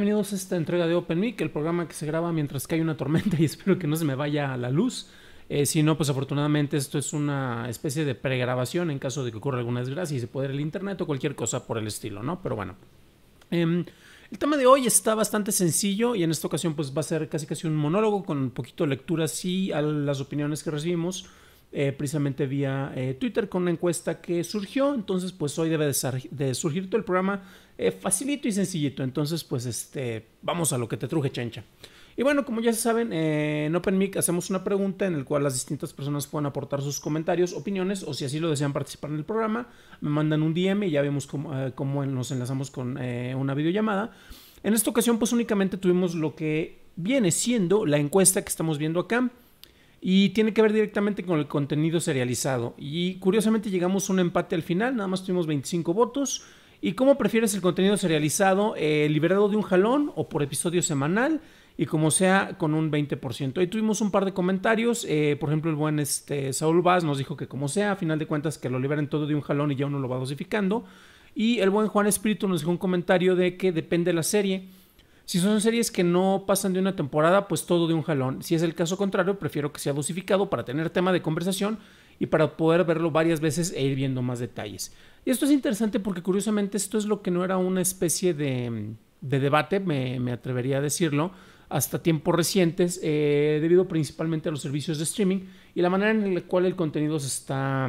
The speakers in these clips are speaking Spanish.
bienvenidos a esta entrega de Open Mic, el programa que se graba mientras que hay una tormenta y espero que no se me vaya a la luz. Eh, si no, pues afortunadamente esto es una especie de pregrabación en caso de que ocurra alguna desgracia y se pueda el internet o cualquier cosa por el estilo, ¿no? Pero bueno. Em, el tema de hoy está bastante sencillo y en esta ocasión pues va a ser casi casi un monólogo con un poquito de lecturas y a las opiniones que recibimos eh, precisamente vía eh, Twitter con una encuesta que surgió. Entonces, pues hoy debe de, surgir todo el programa eh, facilito y sencillito. Entonces, pues este, vamos a lo que te truje, chancha. Y bueno, como ya se saben, en OpenMic hacemos una pregunta en la cual las distintas personas pueden aportar sus comentarios, opiniones o si así lo desean participar en el programa, me mandan un DM y ya vemos como cómo nos enlazamos con una videollamada. En esta ocasión pues únicamente tuvimos lo que viene siendo la encuesta que estamos viendo acá y tiene que ver directamente con el contenido serializado. Y curiosamente llegamos a un empate al final, nada más tuvimos 25 votos. ¿Y cómo prefieres el contenido serializado? Eh, ¿Liberado de un jalón o por episodio semanal? Y como sea, con un 20%. Ahí tuvimos un par de comentarios. Eh, por ejemplo, el buen este, Saúl Vaz nos dijo que como sea, a final de cuentas, que lo liberen todo de un jalón y ya uno lo va dosificando. Y el buen Juan Espíritu nos dejó un comentario de que depende de la serie si son series que no pasan de una temporada, pues todo de un jalón. Si es el caso contrario, prefiero que sea dosificado para tener tema de conversación y para poder verlo varias veces e ir viendo más detalles. Y esto es interesante porque curiosamente esto es lo que no era una especie de, de debate, me, atrevería a decirlo, hasta tiempos recientes, eh, debido principalmente a los servicios de streaming y la manera en la cual el contenido se está,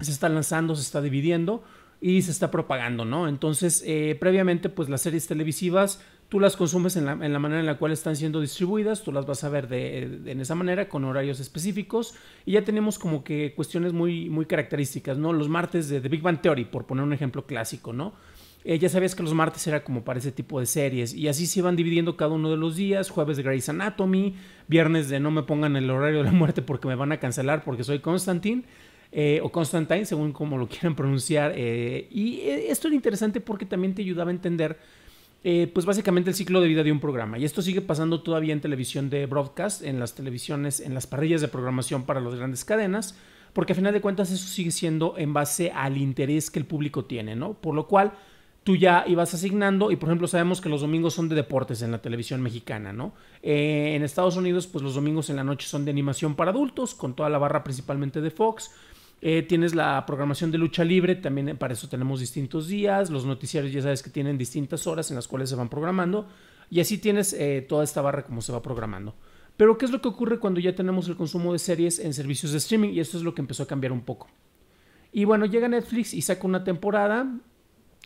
se está lanzando, se está dividiendo y se está propagando, ¿no? Entonces, eh, previamente, pues las series televisivas tú las consumes en la, manera en la cual están siendo distribuidas, tú las vas a ver de, en esa manera, con horarios específicos, y ya tenemos como que cuestiones muy, muy características, ¿no? Los martes de, Big Bang Theory, por poner un ejemplo clásico, ¿no? Eh, ya sabías que los martes era como para ese tipo de series, y así se iban dividiendo cada uno de los días, jueves de Grey's Anatomy, viernes de no me pongan el horario de la muerte porque me van a cancelar porque soy Constantine, eh, o Constantine, según como lo quieran pronunciar, eh, y esto era interesante porque también te ayudaba a entender eh, pues básicamente el ciclo de vida de un programa. Y esto sigue pasando todavía en televisión de broadcast, en las televisiones, en las parrillas de programación para las grandes cadenas, porque a final de cuentas eso sigue siendo en base al interés que el público tiene, ¿no? Por lo cual tú ya ibas asignando y por ejemplo sabemos que los domingos son de deportes en la televisión mexicana, ¿no? Eh, en Estados Unidos pues los domingos en la noche son de animación para adultos, con toda la barra principalmente de Fox. Eh, tienes la programación de lucha libre, también para eso tenemos distintos días. Los noticiarios ya sabes que tienen distintas horas en las cuales se van programando. Y así tienes eh, toda esta barra como se va programando. Pero ¿qué es lo que ocurre cuando ya tenemos el consumo de series en servicios de streaming? Y esto es lo que empezó a cambiar un poco. Y bueno, llega Netflix y saca una temporada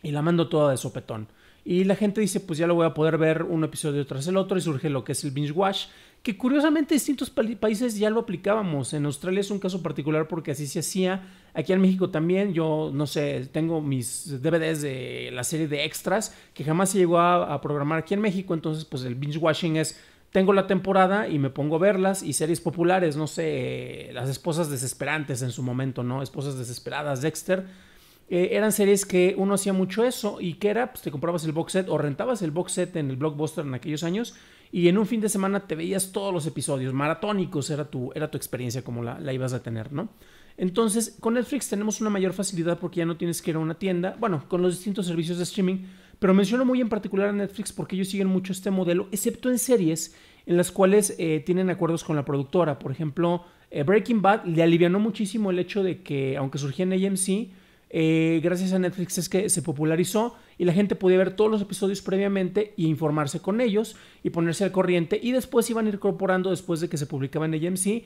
y la mando toda de sopetón. Y la gente dice, pues ya lo voy a poder ver un episodio tras el otro y surge lo que es el binge watch, que curiosamente distintos países ya lo aplicábamos. En Australia es un caso particular porque así se hacía. Aquí en México también, yo no sé, tengo mis DVDs de la serie de extras que jamás se llegó a, programar aquí en México, entonces pues el binge watching es tengo la temporada y me pongo a verlas y series populares, no sé, eh, Las Esposas Desesperantes en su momento, ¿no? Esposas Desesperadas, Dexter. Eh, eran series que uno hacía mucho eso y que era, pues te comprabas el box set o rentabas el box set en el blockbuster en aquellos años y en un fin de semana te veías todos los episodios, maratónicos era tu, era tu experiencia como la, ibas a tener, ¿no? Entonces, con Netflix tenemos una mayor facilidad porque ya no tienes que ir a una tienda, bueno, con los distintos servicios de streaming, pero menciono muy en particular a Netflix porque ellos siguen mucho este modelo, excepto en series en las cuales eh, tienen acuerdos con la productora. Por ejemplo, eh, Breaking Bad le alivianó muchísimo el hecho de que, aunque surgía en AMC, eh, gracias a Netflix es que se popularizó y la gente podía ver todos los episodios previamente y informarse con ellos y ponerse al corriente y después iban incorporando después de que se publicaba en AMC.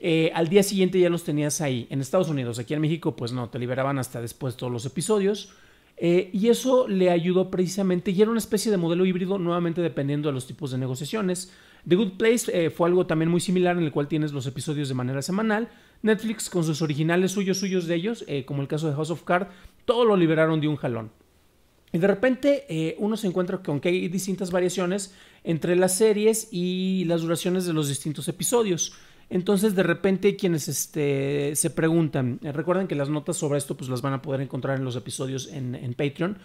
Eh, al día siguiente ya los tenías ahí en Estados Unidos, aquí en México pues no, te liberaban hasta después todos los episodios eh, y eso le ayudó precisamente y era una especie de modelo híbrido nuevamente dependiendo de los tipos de negociaciones. The Good Place fue algo también muy similar en el cual tienes los episodios de manera semanal, Netflix con sus originales suyos, suyos de ellos, eh, como el caso de House of Cards, todo lo liberaron de un jalón. Y de repente eh, uno se encuentra con que hay distintas variaciones entre las series y las duraciones de los distintos episodios. Entonces de repente quienes este, se preguntan, eh, recuerden que las notas sobre esto pues las van a poder encontrar en los episodios en Patreon.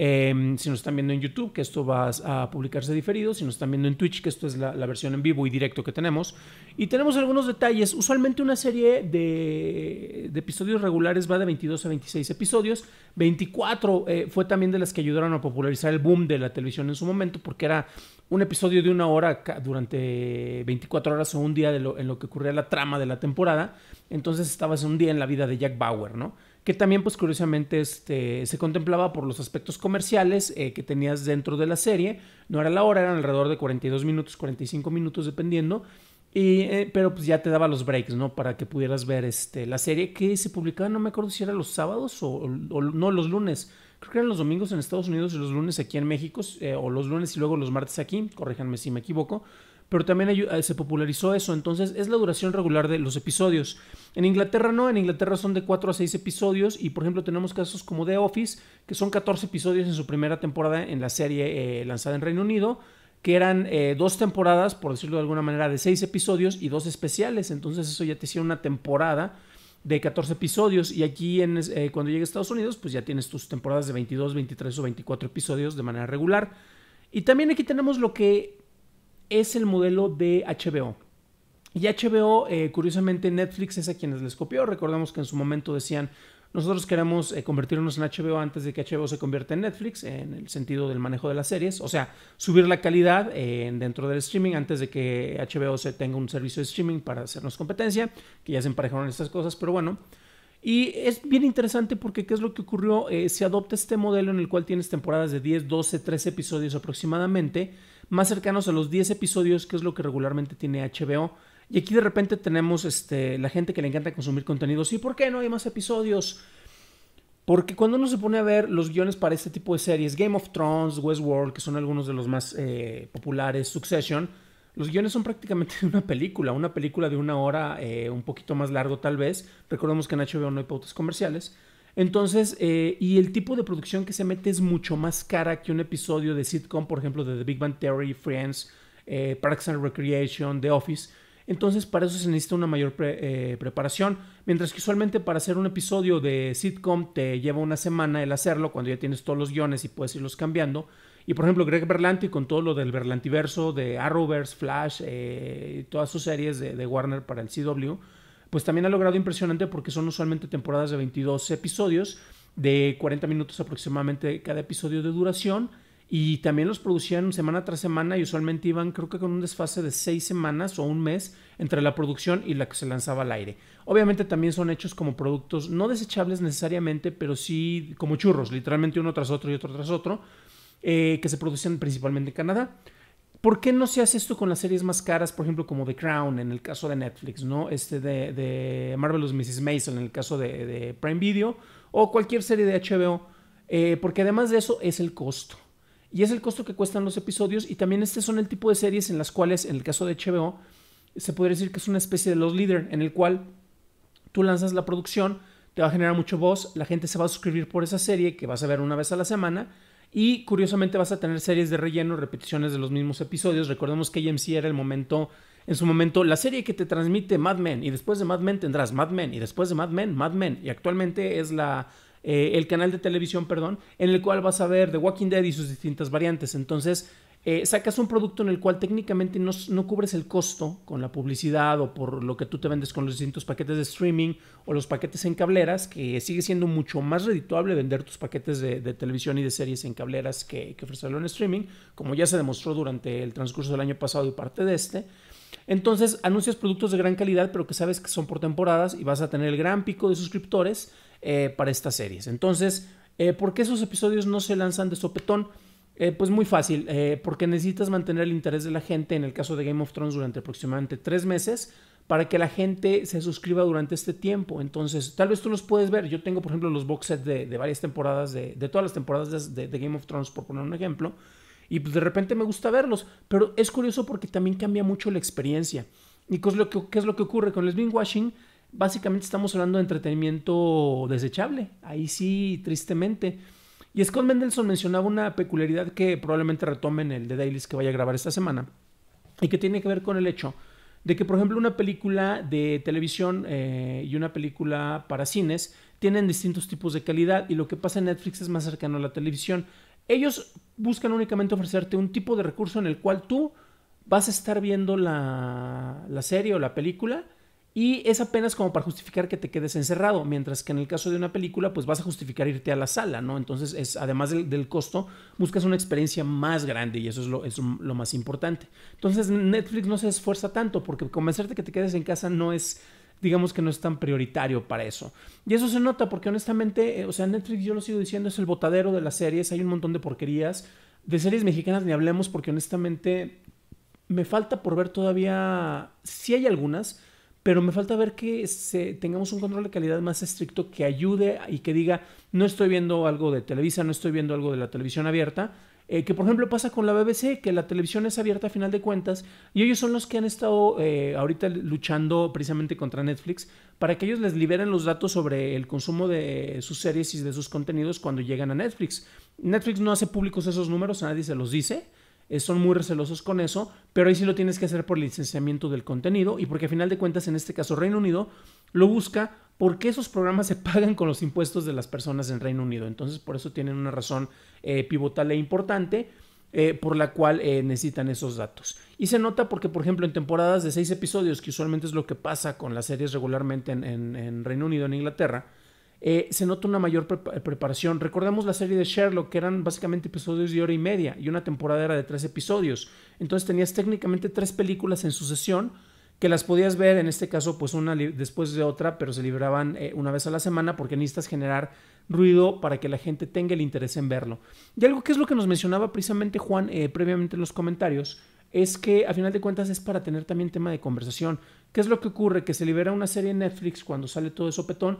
Em, si nos están viendo en YouTube, que esto va a publicarse diferido. Si nos están viendo en Twitch, que esto es la, versión en vivo y directo que tenemos. Y tenemos algunos detalles. Usualmente una serie de, episodios regulares va de 22 a 26 episodios. 24 eh, fue también de las que ayudaron a popularizar el boom de la televisión en su momento, porque era un episodio de una hora durante 24 horas o un día en lo que ocurría la trama de la temporada. Entonces estabas un día en la vida de Jack Bauer, ¿no? que también pues curiosamente este, se contemplaba por los aspectos comerciales eh, que tenías dentro de la serie. No era la hora, eran alrededor de 42 minutos, 45 minutos dependiendo. Y, eh, pero pues ya te daba los breaks, ¿no? Para que pudieras ver este, la serie que se publicaba, no me acuerdo si era los sábados o, no, los lunes. Creo que eran los domingos en Estados Unidos y los lunes aquí en México, eh, o los lunes y luego los martes aquí, corríjanme si me equivoco pero también eh, se popularizó eso, entonces es la duración regular de los episodios. En Inglaterra no, en Inglaterra son de 4 a 6 episodios y por ejemplo tenemos casos como The Office, que son 14 episodios en su primera temporada en la serie eh, lanzada en Reino Unido, que eran eh, dos temporadas, por decirlo de alguna manera, de 6 episodios y dos especiales, entonces eso ya te hicieron una temporada de 14 episodios y aquí cuando llegue a Estados Unidos pues ya tienes tus temporadas de 22, 23 o 24 episodios de manera regular. Y también aquí tenemos lo que es el modelo de HBO. Y HBO, eh, curiosamente, Netflix es a quienes les copió. recordamos que en su momento decían, nosotros queremos eh, convertirnos en HBO antes de que HBO se convierta en Netflix, en el sentido del manejo de las series, o sea, subir la calidad eh, dentro del streaming antes de que HBO se tenga un servicio de streaming para hacernos competencia, que ya se emparejaron estas cosas, pero bueno. Y es bien interesante porque qué es lo que ocurrió, se adopta este modelo en el cual tienes temporadas de 10, 12, 13 episodios aproximadamente más cercanos a los 10 episodios, que es lo que regularmente tiene HBO. Y aquí de repente tenemos este, la gente que le encanta consumir contenido. y ¿por qué no hay más episodios? Porque cuando uno se pone a ver los guiones para este tipo de series, Game of Thrones, Westworld, que son algunos de los más eh, populares, Succession, los guiones son prácticamente de una película, una película de una hora, eh, un poquito más largo tal vez. Recordemos que en HBO no hay pautas comerciales. Entonces, eh, y el tipo de producción que se mete es mucho más cara que un episodio de sitcom, por ejemplo, de The Big Bang Theory, Friends, eh, Parks and Recreation, The Office. Entonces, para eso se necesita una mayor eh, preparación. Mientras que usualmente para hacer un episodio de sitcom te lleva una semana el hacerlo, cuando ya tienes todos los guiones y puedes irlos cambiando. Y por ejemplo, Greg Berlanti con todo lo del Berlantiverso, de Arrowverse, Flash, eh, todas sus series de, Warner para el CW, pues también ha logrado impresionante porque son usualmente temporadas de 22 episodios, de 40 minutos aproximadamente cada episodio de duración. Y también los producían semana tras semana y usualmente iban creo que con un desfase de seis semanas o un mes entre la producción y la que se lanzaba al aire. Obviamente también son hechos como productos no desechables necesariamente, pero sí como churros, literalmente uno tras otro y otro tras otro, eh, que se producen principalmente en Canadá. ¿Por qué no se hace esto con las series más caras, por ejemplo, como The Crown en el caso de Netflix, ¿no? Este de, Marvelous Mrs. Mason en el caso de, Prime Video o cualquier serie de HBO? Eh, porque además de eso es el costo. Y es el costo que cuestan los episodios y también este son el tipo de series en las cuales, en el caso de HBO, se podría decir que es una especie de los líder en el cual tú lanzas la producción, te va a generar mucho voz, la gente se va a suscribir por esa serie que vas a ver una vez a la semana y curiosamente vas a tener series de relleno, repeticiones de los mismos episodios. Recordemos que AMC era el momento, en su momento, la serie que te transmite Mad Men. Y después de Mad Men tendrás Mad Men. Y después de Mad Men, Mad Men. Y actualmente es la, eh, el canal de televisión, perdón, en el cual vas a ver The Walking Dead y sus distintas variantes. Entonces, eh, sacas un producto en el cual técnicamente no, cubres el costo con la publicidad o por lo que tú te vendes con los distintos paquetes de streaming o los paquetes en cableras, que sigue siendo mucho más redituable vender tus paquetes de, televisión y de series en cableras que, que ofrecerlo en streaming, como ya se demostró durante el transcurso del año pasado y parte de este. Entonces anuncias productos de gran calidad, pero que sabes que son por temporadas y vas a tener el gran pico de suscriptores eh, para estas series. Entonces, eh, ¿por qué esos episodios no se lanzan de sopetón? Eh, pues muy fácil, eh, porque necesitas mantener el interés de la gente en el caso de Game of Thrones durante aproximadamente tres meses para que la gente se suscriba durante este tiempo. Entonces, tal vez tú los puedes ver. Yo tengo, por ejemplo, los box sets de, varias temporadas, de, todas las temporadas de, Game of Thrones, por poner un ejemplo. Y pues, de repente me gusta verlos. Pero es curioso porque también cambia mucho la experiencia. ¿Y qué es lo que, ocurre con el washing? Básicamente estamos hablando de entretenimiento desechable. Ahí sí, tristemente. Y Scott Mendelson mencionaba una peculiaridad que probablemente retomen el de dailys que vaya a grabar esta semana y que tiene que ver con el hecho de que, por ejemplo, una película de televisión eh, y una película para cines tienen distintos tipos de calidad y lo que pasa en Netflix es más cercano a la televisión. Ellos buscan únicamente ofrecerte un tipo de recurso en el cual tú vas a estar viendo la serie o la película y es apenas como para justificar que te quedes encerrado, mientras que en el caso de una película, pues vas a justificar irte a la sala, ¿no? Entonces, es, además del, costo, buscas una experiencia más grande y eso es lo, más importante. Entonces, Netflix no se esfuerza tanto porque convencerte que te quedes en casa no es digamos que no es tan prioritario para eso. Y eso se nota porque honestamente, eh, o sea, Netflix yo lo sigo diciendo, es el botadero de las series, hay un montón de porquerías. De series mexicanas ni hablemos porque honestamente me falta por ver todavía, si hay algunas, pero me falta ver que tengamos un control de calidad más estricto que ayude y que diga, no estoy viendo algo de Televisa, no estoy viendo algo de la televisión abierta, eh, que por ejemplo pasa con la BBC, que la televisión es abierta a final de cuentas, y ellos son los que han estado eh, ahorita luchando precisamente contra Netflix para que ellos les liberen los datos sobre el consumo de sus series y de sus contenidos cuando llegan a Netflix. Netflix no hace públicos esos números, a nadie se los dice. Eh, son muy recelosos con eso, pero ahí sí lo tienes que hacer por licenciamiento del contenido y porque a final de cuentas, en este caso Reino Unido, lo busca porque esos programas se pagan con los impuestos de las personas en Reino Unido. Entonces, por eso tienen una razón eh, pivotal e importante. Eh, por la cual necesitan esos datos. Y se nota porque, por ejemplo, en temporadas de seis episodios, que usualmente es lo que pasa con las series regularmente en, en Reino Unido, en Inglaterra, eh, se nota una mayor eh, preparación. Recordemos la serie de Sherlock, que eran básicamente episodios de hora y media, y una temporada era de tres episodios. Entonces tenías técnicamente tres películas en sucesión que las podías ver, en este caso, pues una después de otra, pero se liberaban eh, una vez a la semana porque necesitas generar ruido para que la gente tenga el interés en verlo. Y algo que es lo que nos mencionaba precisamente Juan previamente en los comentarios, es que a final de cuentas es para tener también tema de conversación. ¿Qué es lo que ocurre? Que se libera una serie en Netflix cuando sale todo eso petón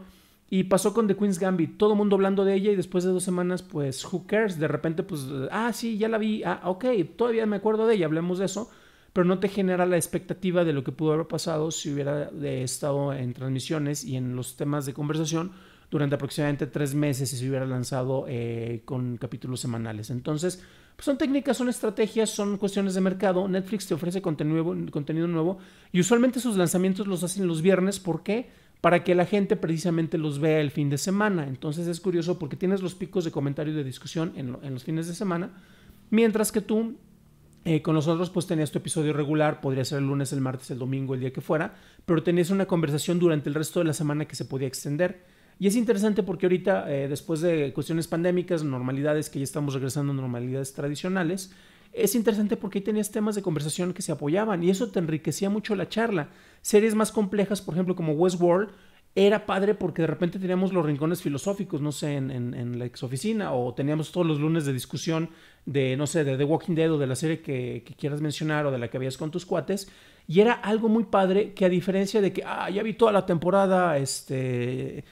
y pasó con The Queen's Gambit, todo el mundo hablando de ella y después de dos semanas, pues, who cares? De repente, pues, ah, sí, ya la vi, ah, ok, todavía me acuerdo de ella, hablemos de eso, pero no te genera la expectativa de lo que pudo haber pasado si hubiera eh, estado en transmisiones y en los temas de conversación durante aproximadamente tres meses y se hubiera lanzado eh, con capítulos semanales. Entonces, pues, son técnicas, son estrategias, son cuestiones de mercado. Netflix te ofrece contenido, contenido nuevo y usualmente sus lanzamientos los hacen los viernes. ¿Por qué? para que la gente precisamente los vea el fin de semana. Entonces es curioso porque tienes los picos de comentario y de discusión en, los fines de semana, mientras que tú eh, con nosotros pues tenías tu episodio regular, podría ser el lunes, el martes, el domingo, el día que fuera, pero tenías una conversación durante el resto de la semana que se podía extender. Y es interesante porque ahorita, eh, después de cuestiones pandémicas, normalidades que ya estamos regresando a normalidades tradicionales, es interesante porque ahí tenías temas de conversación que se apoyaban y eso te enriquecía mucho la charla. Series más complejas, por ejemplo, como Westworld, era padre porque de repente teníamos los rincones filosóficos, no sé, en, la ex oficina, o teníamos todos los lunes de discusión de, no sé, de The Walking Dead o de la serie que, quieras mencionar o de la que habías con tus cuates. Y era algo muy padre que a diferencia de que, ah, ya vi toda la temporada, este,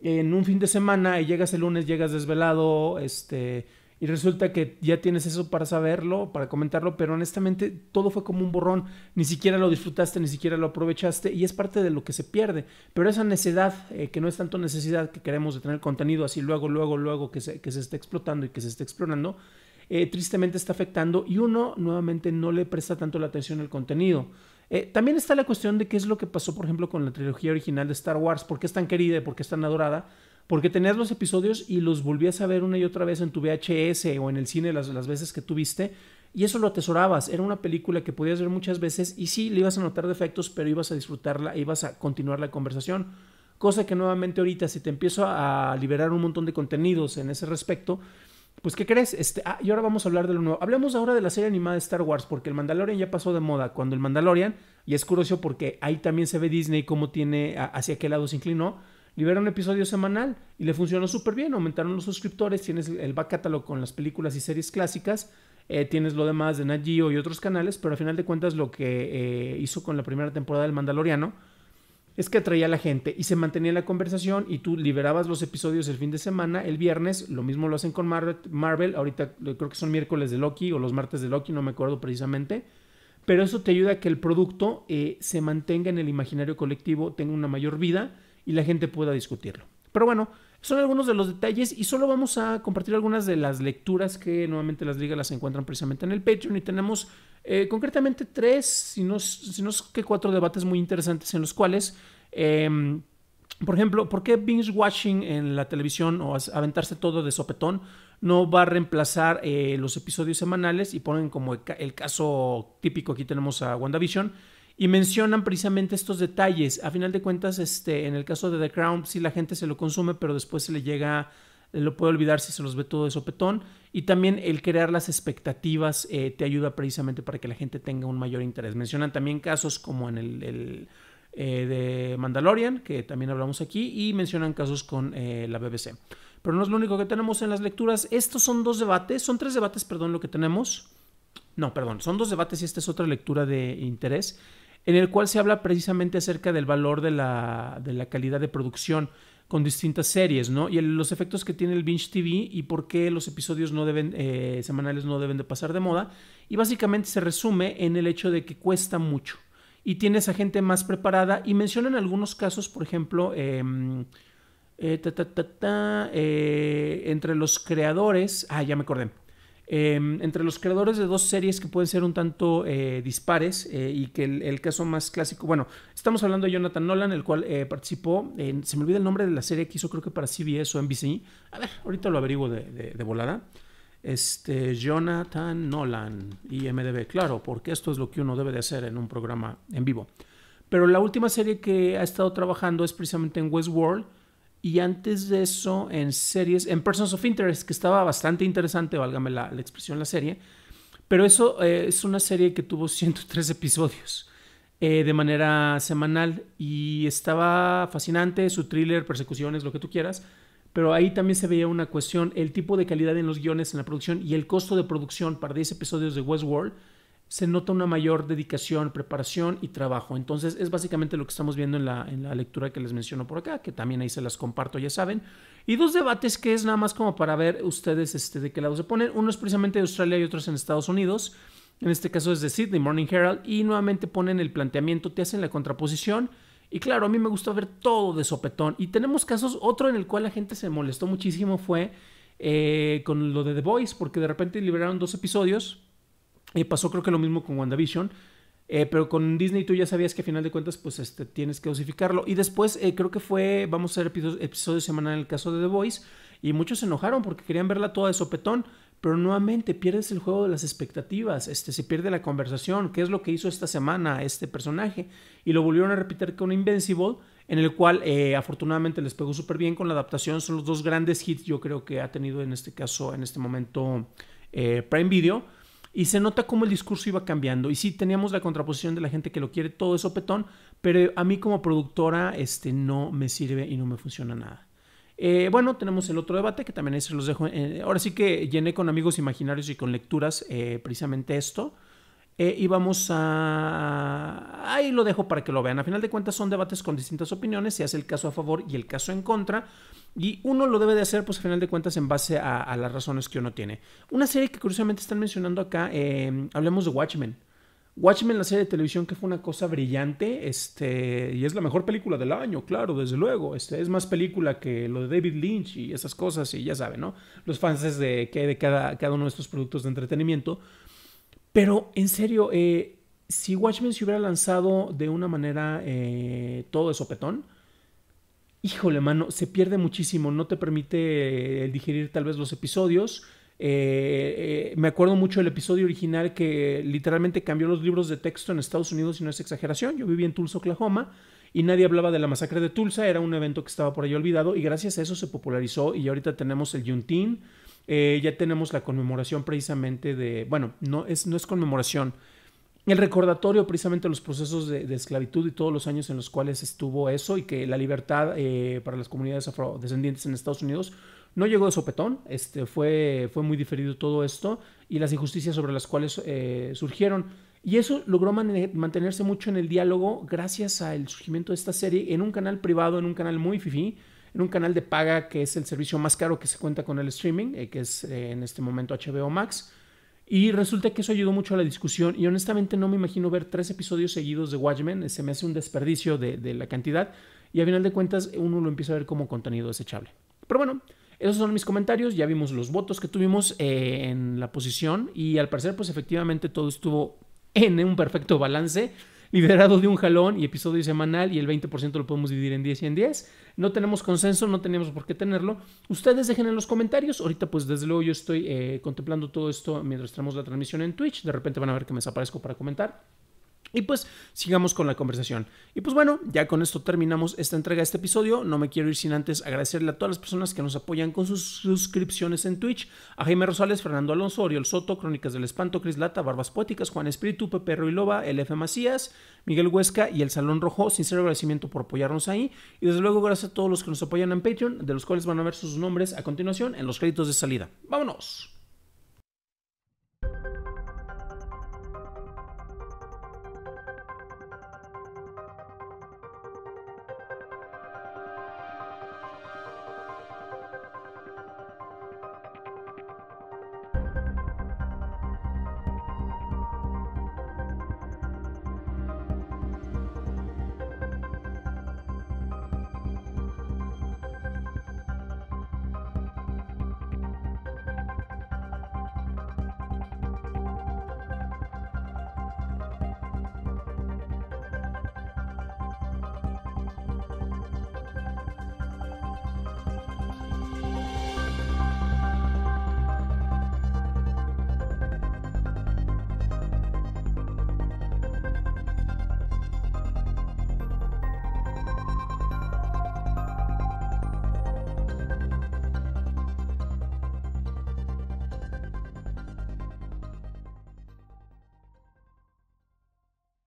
en un fin de semana y llegas el lunes, llegas desvelado, este y resulta que ya tienes eso para saberlo, para comentarlo, pero honestamente todo fue como un borrón, ni siquiera lo disfrutaste, ni siquiera lo aprovechaste y es parte de lo que se pierde. Pero esa necesidad eh, que no es tanto necesidad que queremos de tener contenido así luego, luego, luego que se, está explotando y que se está explorando, eh, tristemente está afectando y uno nuevamente no le presta tanto la atención al contenido. Eh, también está la cuestión de qué es lo que pasó, por ejemplo, con la trilogía original de Star Wars, por qué es tan querida y por qué es tan adorada porque tenías los episodios y los volvías a ver una y otra vez en tu VHS o en el cine las, las veces que tuviste. Y eso lo atesorabas. Era una película que podías ver muchas veces y sí, le ibas a notar defectos, pero ibas a disfrutarla, e ibas a continuar la conversación. Cosa que nuevamente ahorita, si te empiezo a liberar un montón de contenidos en ese respecto, pues ¿qué crees? Este, ah, y ahora vamos a hablar de lo nuevo. Hablemos ahora de la serie animada de Star Wars, porque el Mandalorian ya pasó de moda. Cuando el Mandalorian, y es curioso porque ahí también se ve Disney cómo tiene, hacia qué lado se inclinó libera un episodio semanal y le funcionó súper bien. Aumentaron los suscriptores, tienes el back catalog con las películas y series clásicas, eh, tienes lo demás de Nat y otros canales, pero al final de cuentas lo que eh, hizo con la primera temporada del Mandaloriano es que atraía a la gente y se mantenía la conversación y tú liberabas los episodios el fin de semana, el viernes, lo mismo lo hacen con Marvel, Marvel ahorita creo que son miércoles de Loki o los martes de Loki, no me acuerdo precisamente pero eso te ayuda a que el producto eh, se mantenga en el imaginario colectivo, tenga una mayor vida y la gente pueda discutirlo. Pero bueno, son algunos de los detalles y solo vamos a compartir algunas de las lecturas que nuevamente las ligas las encuentran precisamente en el Patreon y tenemos eh, concretamente tres, si no, si no es que cuatro debates muy interesantes en los cuales... Em, por ejemplo, ¿por qué binge watching en la televisión o aventarse todo de sopetón no va a reemplazar eh, los episodios semanales? Y ponen como el, caso típico, aquí tenemos a WandaVision, y mencionan precisamente estos detalles. A final de cuentas, este, en el caso de The Crown, sí la gente se lo consume, pero después se le llega, lo puede olvidar si se los ve todo de sopetón. Y también el crear las expectativas eh, te ayuda precisamente para que la gente tenga un mayor interés. Mencionan también casos como en el, eh, de Mandalorian, que también hablamos aquí, y mencionan casos con eh, la BBC. Pero no es lo único que tenemos en las lecturas. Estos son dos debates, son tres debates, perdón, lo que tenemos. No, perdón, son dos debates y esta es otra lectura de interés en el cual se habla precisamente acerca del valor de la, calidad de producción con distintas series, ¿no? Y los efectos que tiene el Binge TV y por qué los episodios no deben, eh, semanales no deben de pasar de moda. Y básicamente se resume en el hecho de que cuesta mucho. Y tiene a gente más preparada y mencionan algunos casos, por ejemplo, em, eh, eh, entre los creadores, ah, ya me acordé, Em, entre los creadores de dos series que pueden ser un tanto eh, dispares eh, y que el, caso más clásico, bueno, estamos hablando de Jonathan Nolan, el cual eh, participó, en, se me olvida el nombre de la serie que hizo creo que para CBS o NBC, a ver, ahorita lo averiguo de, volada. Este, Jonathan Nolan, y MDB claro, porque esto es lo que uno debe de hacer en un programa en vivo. Pero la última serie que ha estado trabajando es precisamente en Westworld, y antes de eso, en series, en Persons of Interest, que estaba bastante interesante, válgame la, expresión, la serie. Pero eso eh, es una serie que tuvo 103 episodios eh, de manera semanal y estaba fascinante, su thriller, persecuciones, lo que tú quieras. Pero ahí también se veía una cuestión, el tipo de calidad en los guiones, en la producción y el costo de producción para 10 episodios de Westworld se nota una mayor dedicación, preparación y trabajo. Entonces es básicamente lo que estamos viendo en la, lectura que les menciono por acá, que también ahí se las comparto, ya saben. Y dos debates que es nada más como para ver ustedes este, de qué lado se ponen. Uno es precisamente de Australia y otro es en Estados Unidos. En este caso es de Sydney Morning Herald y nuevamente ponen el planteamiento, te hacen la contraposición. Y claro, a mí me gusta ver todo de sopetón. Y tenemos casos, otro en el cual la gente se molestó muchísimo fue eh, con lo de The Voice, porque de repente liberaron dos episodios y pasó creo que lo mismo con WandaVision. Eh, pero con Disney tú ya sabías que a final de cuentas pues este, tienes que dosificarlo. Y después eh, creo que fue, vamos a hacer episodio de semana en el caso de The Voice. Y muchos se enojaron porque querían verla toda de sopetón. Pero nuevamente pierdes el juego de las expectativas, este, se pierde la conversación, qué es lo que hizo esta semana este personaje. Y lo volvieron a repetir con Invincible, en el cual eh, afortunadamente les pegó súper bien con la adaptación. Son los dos grandes hits yo creo que ha tenido en este caso, en este momento, Prime Video. Y se nota cómo el discurso iba cambiando. Y sí, teníamos la contraposición de la gente que lo quiere todo eso petón, pero a mí como productora este, no me sirve y no me funciona nada. Eh, bueno, tenemos el otro debate que también se los dejo. Eh, ahora sí que llené con amigos imaginarios y con lecturas eh, precisamente esto. Eh, y vamos a... Ahí lo dejo para que lo vean. A final de cuentas son debates con distintas opiniones, se hace el caso a favor y el caso en contra. Y uno lo debe de hacer, pues a final de cuentas, en base a, las razones que uno tiene. Una serie que curiosamente están mencionando acá, em, hablemos de Watchmen. Watchmen, la serie de televisión que fue una cosa brillante, este, y es la mejor película del año, claro, desde luego. Este, es más película que lo de David Lynch y esas cosas, y ya saben, ¿no? Los fans de que de cada, cada uno de estos productos de entretenimiento. Pero en serio, eh, si Watchmen se hubiera lanzado de una manera eh, todo de sopetón, híjole, mano, se pierde muchísimo. No te permite eh, el digerir tal vez los episodios. me acuerdo mucho del episodio original que literalmente cambió los libros de texto en Estados Unidos, y no es exageración. Yo viví en Tulsa, Oklahoma, y nadie hablaba de la masacre de Tulsa. Era un evento que estaba por ahí olvidado, y gracias a eso se popularizó. Y ahorita tenemos el Juneteenth eh, ya tenemos la conmemoración precisamente de, bueno, no es, no es conmemoración, el recordatorio precisamente de los procesos de, esclavitud y todos los años en los cuales estuvo eso y que la libertad eh, para las comunidades afrodescendientes en Estados Unidos no llegó de sopetón, este, fue, fue muy diferido todo esto y las injusticias sobre las cuales eh, surgieron. Y eso logró mantenerse mucho en el diálogo gracias al surgimiento de esta serie en un canal privado, en un canal muy fifí, en un canal de paga que es el servicio más caro que se cuenta con el streaming, eh, que es eh, en este momento HBO Max. Y resulta que eso ayudó mucho a la discusión y honestamente no me imagino ver tres episodios seguidos de Watchmen, se me hace un desperdicio de, la cantidad y a final de cuentas uno lo empieza a ver como contenido desechable. Pero bueno, esos son mis comentarios, ya vimos los votos que tuvimos eh, en la posición y al parecer pues efectivamente todo estuvo en un perfecto balance liderado de un jalón y episodio semanal y el 20% lo podemos dividir en 10 y en 10. No tenemos consenso, no tenemos por qué tenerlo. Ustedes dejen en los comentarios. Ahorita pues desde luego yo estoy eh, contemplando todo esto mientras tenemos la transmisión en Twitch. De repente van a ver que me desaparezco para comentar. Y pues sigamos con la conversación. Y pues bueno, ya con esto terminamos esta entrega este episodio. No me quiero ir sin antes agradecerle a todas las personas que nos apoyan con sus suscripciones en Twitch. A Jaime Rosales, Fernando Alonso, Oriol Soto, Crónicas del Espanto, Cris Lata, Barbas Poéticas, Juan Espíritu, Pepe y El F. Macías, Miguel Huesca y El Salón Rojo. Sincero agradecimiento por apoyarnos ahí. Y desde luego gracias a todos los que nos apoyan en Patreon, de los cuales van a ver sus nombres a continuación en los créditos de salida. ¡Vámonos!